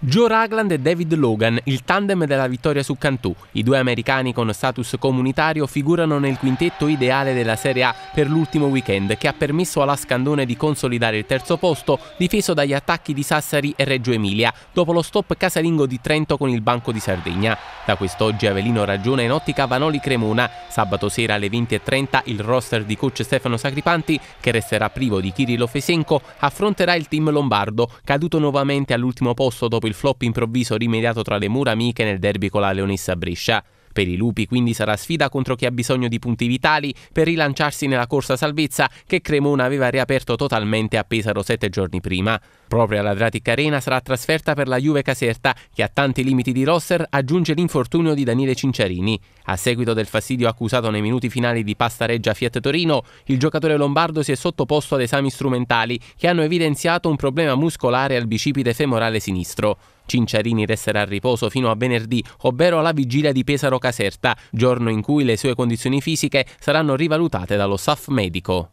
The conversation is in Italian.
Joe Ragland e David Logan, il tandem della vittoria su Cantù. I due americani con status comunitario figurano nel quintetto ideale della Serie A per l'ultimo weekend, che ha permesso alla Scandone di consolidare il terzo posto, difeso dagli attacchi di Sassari e Reggio Emilia, dopo lo stop casalingo di Trento con il Banco di Sardegna. Da quest'oggi Avelino ragiona in ottica Vanoli Cremona. Sabato sera alle 20.30 il roster di coach Stefano Sacripanti, che resterà privo di Kirilo Fesenco, affronterà il team lombardo, caduto nuovamente all'ultimo posto dopo il flop improvviso rimediato tra le mura amiche nel derby con la Leonessa Brescia. Per i lupi quindi sarà sfida contro chi ha bisogno di punti vitali per rilanciarsi nella corsa salvezza che Cremona aveva riaperto totalmente a Pesaro sette giorni prima. Proprio all'Adriatic Arena sarà trasferta per la Juve Caserta che a tanti limiti di roster aggiunge l'infortunio di Daniele Cinciarini. A seguito del fastidio accusato nei minuti finali di Pastareggia Fiat Torino, il giocatore lombardo si è sottoposto ad esami strumentali che hanno evidenziato un problema muscolare al bicipite femorale sinistro. Cinciarini resterà a riposo fino a venerdì, ovvero alla vigilia di Pesaro Caserta, giorno in cui le sue condizioni fisiche saranno rivalutate dallo staff medico.